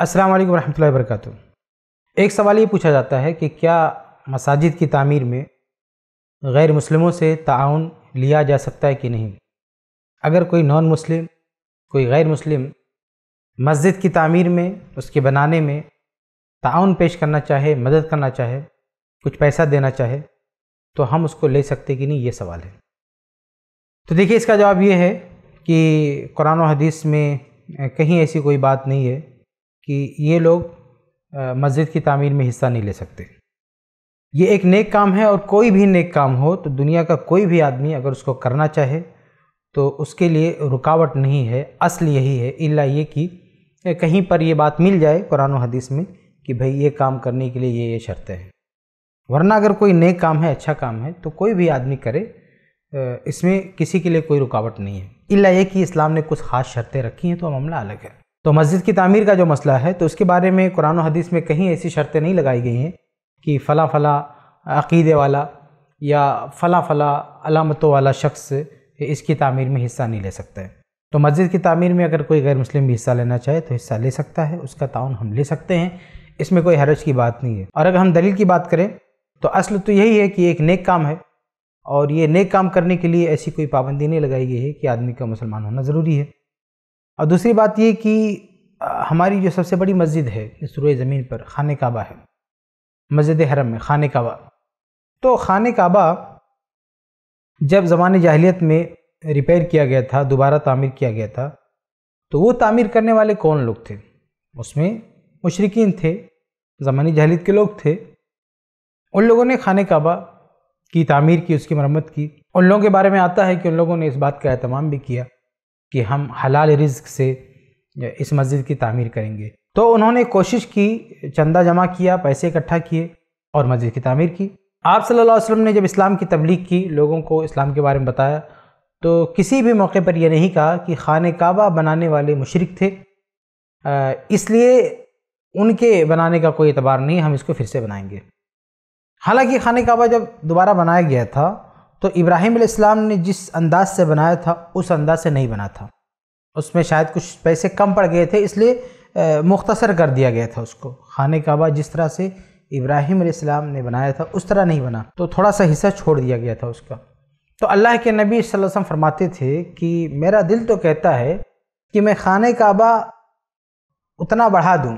अस्सलाम वालेकुम रहमतुल्लाहि वरकत एक सवाल ये पूछा जाता है कि क्या मसाजिद की तामीर में गैर मुस्लिमों से ताउन लिया जा सकता है कि नहीं अगर कोई नॉन मुस्लिम कोई गैर मुस्लिम मस्जिद की तामीर में उसके बनाने में ताउन पेश करना चाहे मदद करना चाहे कुछ पैसा देना चाहे तो हम उसको ले सकते कि नहीं ये सवाल है तो देखिए इसका जवाब ये है कि कुरान हदीस में कहीं ऐसी कोई बात नहीं है कि ये लोग मस्जिद की तामीर में हिस्सा नहीं ले सकते ये एक नेक काम है और कोई भी नेक काम हो तो दुनिया का कोई भी आदमी अगर उसको करना चाहे तो उसके लिए रुकावट नहीं है असल यही है इल्ला ये कि कहीं पर यह बात मिल जाए कुरान और हदीस में कि भाई ये काम करने के लिए ये ये शर्तें हैं वरना अगर कोई नेक काम है अच्छा काम है तो कोई भी आदमी करे इसमें किसी के लिए कोई रुकावट नहीं है इल्ला ये कि इस्लाम ने कुछ ख़ास शर्तें रखी हैं तो मामला अलग है तो मस्जिद की तमीर का जो मसला है तो उसके बारे में कुरान हदीस में कहीं ऐसी शर्तें नहीं लगाई गई हैं कि फ़ला फ़ला अक़ीदे वाला या फ़ला फ़ला अलामतों वाला शख्स इसकी तमीर में हिस्सा नहीं ले सकता है तो मस्जिद की तमीर में अगर कोई गैर मुस्लिम भी हिस्सा लेना चाहे तो हिस्सा ले सकता है उसका ताउन हम ले सकते हैं इसमें कोई हरज की बात नहीं है और अगर हम दलील की बात करें तो असल तो यही है कि एक नेक काम है और ये नेक काम करने के लिए ऐसी कोई पाबंदी नहीं लगाई गई है कि आदमी का मुसलमान होना ज़रूरी है और दूसरी बात ये कि हमारी जो सबसे बड़ी मस्जिद है इस रोए ज़मीन पर खान काबा है मस्जिद हरम में खान काबा तो खान काबा जब ज़मान जाहलीत में रिपेयर किया गया था दोबारा तामीर किया गया था तो वो तामीर करने वाले कौन लोग थे उसमें मुशरकिन थे ज़मानी जहलीत के लोग थे उन लोगों ने खान काबा की तामीर की उसकी मरम्मत की उन लोगों के बारे में आता है कि उन लोगों ने इस बात का अहतमाम भी किया कि हम हलाल रिज्क से इस मस्जिद की तामीर करेंगे तो उन्होंने कोशिश की चंदा जमा किया पैसे इकट्ठा किए और मस्जिद की तामीर की आप सल्लल्लाहु अलैहि वसल्लम ने जब इस्लाम की तबलीग की लोगों को इस्लाम के बारे में बताया तो किसी भी मौके पर यह नहीं कहा कि खान काबा बनाने वाले मुशरक थे इसलिए उनके बनाने का कोई एतबार नहीं हम इसको फिर से बनाएंगे हालांकि खान काबा जब दोबारा बनाया गया था तो इब्राहिम इस्लाम ने जिस अंदाज से बनाया था उस अंदाज से नहीं बना था उसमें शायद कुछ पैसे कम पड़ गए थे इसलिए मुख्तसर कर दिया गया था उसको खाने काबा जिस तरह से इब्राहिम इस्लाम ने बनाया था उस तरह नहीं बना तो थोड़ा सा हिस्सा छोड़ दिया गया था उसका तो अल्लाह के नबी वसम फरमाते थे कि मेरा दिल तो कहता है कि मैं खाने काबा उतना बढ़ा दूँ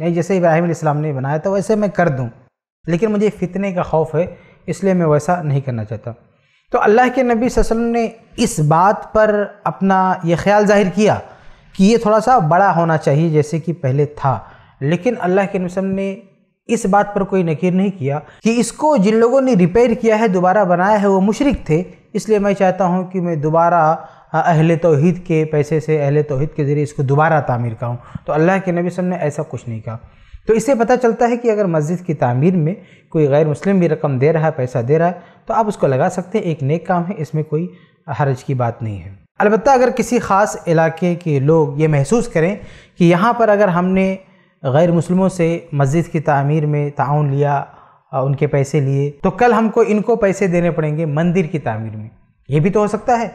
नहीं जैसे इब्राहिम इस्लाम ने बनाया था वैसे मैं कर दूँ लेकिन मुझे फितने का खौफ है इसलिए मैं वैसा नहीं करना चाहता तो अल्लाह के नबी वसल्लम ने इस बात पर अपना ये ख्याल जाहिर किया कि ये थोड़ा सा बड़ा होना चाहिए जैसे कि पहले था लेकिन अल्लाह के नबी ने इस बात पर कोई नकीर नहीं किया कि इसको जिन लोगों ने रिपेयर किया है दोबारा बनाया है वो मुशरक थे इसलिए मैं चाहता हूँ कि मैं दोबारा हाँ, अहल तोहद के पैसे से अहल तोहद के ज़रिए इसको दोबारा तामीर कराऊँ तो अल्लाह के नबी वसल्लम ने ऐसा कुछ नहीं कहा तो इससे पता चलता है कि अगर मस्जिद की तामीर में कोई गैर मुस्लिम भी रकम दे रहा है पैसा दे रहा है तो आप उसको लगा सकते हैं एक नेक काम है इसमें कोई हरज की बात नहीं है अलबत् अगर किसी ख़ास इलाके के लोग ये महसूस करें कि यहाँ पर अगर हमने गैर मुस्लिमों से मस्जिद की तामीर में ताउन लिया उनके पैसे लिए तो कल हमको इनको पैसे देने पड़ेंगे मंदिर की तामीर में ये भी तो हो सकता है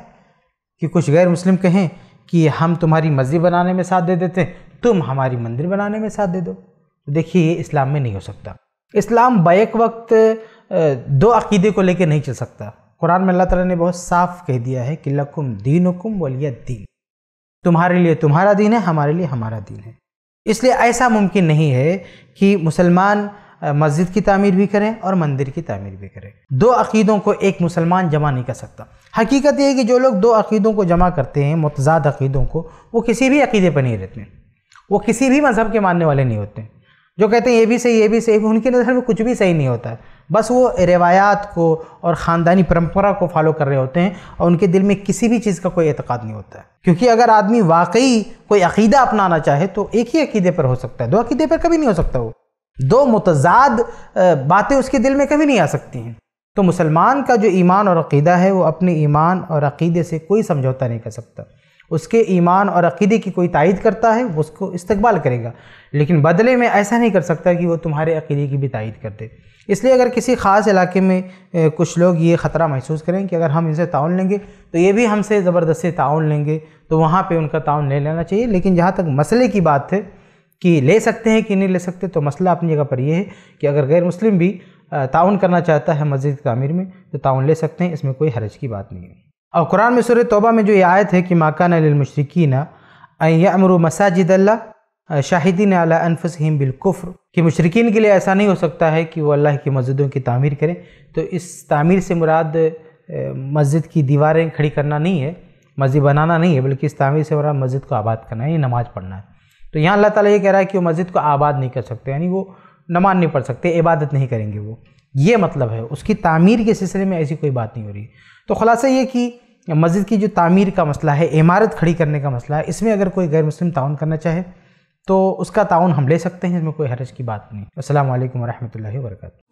कि कुछ गैर मुस्लिम कहें कि हम तुम्हारी मस्जिद बनाने में साथ दे देते हैं तुम हमारी मंदिर बनाने में साथ दे दो तो देखिए ये इस्लाम में नहीं हो सकता इस्लाम बैक वक्त दो अकीदे को लेकर नहीं चल सकता कुरान में अल्लाह ताला ने बहुत साफ कह दिया है कि लकुम दीन हुकुम वलिया दीन तुम्हारे लिए तुम्हारा दीन है हमारे लिए हमारा दीन है इसलिए ऐसा मुमकिन नहीं है कि मुसलमान मस्जिद की तामीर भी करें और मंदिर की तामीर भी करें दो अकीदों को एक मुसलमान जमा नहीं कर सकता हकीकत यह है कि जो लोग दो अकीदों को जमा करते हैं मतजाद अकीदों को वो किसी भी अकीदे पर नहीं रहते वो किसी भी मज़हब के मानने वाले नहीं होते जो कहते हैं ये भी सही ये भी सही उनकी नज़र में कुछ भी सही नहीं होता है बस वो रवायात को और ख़ानदानी परंपरा को फॉलो कर रहे होते हैं और उनके दिल में किसी भी चीज़ का कोई एतक़ाद नहीं होता है क्योंकि अगर आदमी वाकई कोई अकीदा अपनाना चाहे तो एक ही अकीदे पर हो सकता है दो अकीदे पर कभी नहीं हो सकता वो दो मुतजाद बातें उसके दिल में कभी नहीं आ सकती हैं तो मुसलमान का जो ईमान और अकीदा है वो अपने ईमान और अकीदे से कोई समझौता नहीं कर सकता उसके ईमान और अकीदे की कोई तायद करता है वो उसको इस्तकबाल करेगा लेकिन बदले में ऐसा नहीं कर सकता कि वो तुम्हारे अकीदे की भी तायद कर दे इसलिए अगर किसी ख़ास इलाके में कुछ लोग ये ख़तरा महसूस करें कि अगर हम इनसे ताउन लेंगे तो ये भी हमसे ज़बरदस्ती ताउन लेंगे तो वहाँ पर उनका ताउन ले लेना चाहिए लेकिन जहाँ तक मसले की बात है कि ले सकते हैं कि नहीं ले सकते तो मसला अपनी जगह पर यह है कि अगर गैर मुस्लिम भी ताउन करना चाहता है मस्जिद तमीर में तो ताउन ले सकते हैं इसमें कोई हरज की बात नहीं है और कुरान में सूर तोबा में जो ये आयत है कि माकान मशरकिन अमर मसाजिद अल्लाह शाहिदीन अला अनफसहीम बिलकुफ़्र कि मशरकिन के लिए ऐसा नहीं हो सकता है कि वो अल्लाह की मस्जिदों की तामीर करें तो इस तामीर से मुराद मस्जिद की दीवारें खड़ी करना नहीं है मस्जिद बनाना नहीं है बल्कि इस तामीर से मुराद मस्जिद को आबाद करना है ये नमाज़ पढ़ना है तो यहाँ अल्लाह ताला ये कह रहा है कि वो मस्जिद को आबाद नहीं कर सकते यानी वो नमाज नहीं पढ़ सकते इबादत नहीं करेंगे वो ये मतलब है उसकी तामीर के सिलसिले में ऐसी कोई बात नहीं हो रही तो खुलासा ये कि मस्जिद की जो तामीर का मसला है इमारत खड़ी करने का मसला है इसमें अगर कोई गैर मुस्लिम ताउन करना चाहे तो उसका ताउन हम ले सकते हैं इसमें कोई हरज की बात नहीं असल वरहमल वर्का